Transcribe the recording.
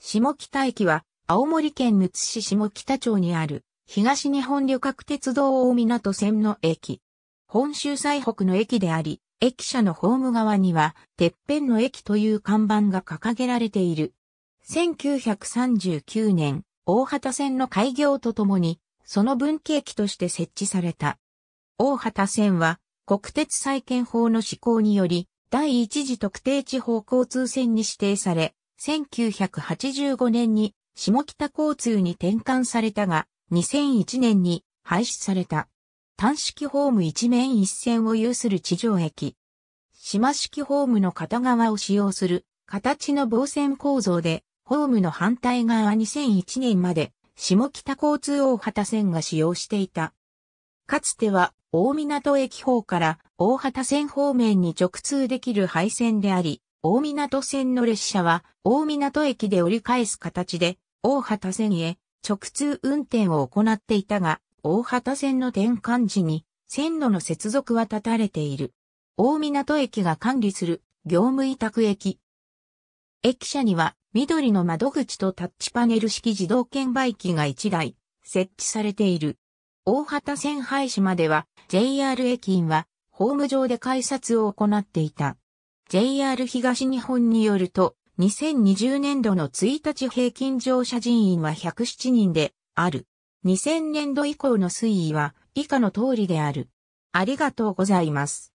下北駅は、青森県むつ市下北町にある、東日本旅客鉄道大港線の駅。本州最北の駅であり、駅舎のホーム側には、てっぺんの駅という看板が掲げられている。1939年、大畑線の開業とともに、その分岐駅として設置された。大畑線は、国鉄再建法の施行により、第一次特定地方交通線に指定され、1985年に下北交通に転換されたが、2001年に廃止された。単式ホーム一面一線を有する地上駅。島式ホームの片側を使用する形の防線構造で、ホームの反対側2001年まで下北交通大畑線が使用していた。かつては大港駅方から大畑線方面に直通できる配線であり、大港線の列車は、大港駅で折り返す形で、大畑線へ直通運転を行っていたが、大畑線の転換時に、線路の接続は断たれている。大港駅が管理する、業務委託駅。駅舎には、緑の窓口とタッチパネル式自動券売機が1台、設置されている。大畑線廃止までは、JR 駅員は、ホーム上で改札を行っていた。JR 東日本によると、2020年度の1日平均乗車人員は107人である。2000年度以降の推移は以下の通りである。ありがとうございます。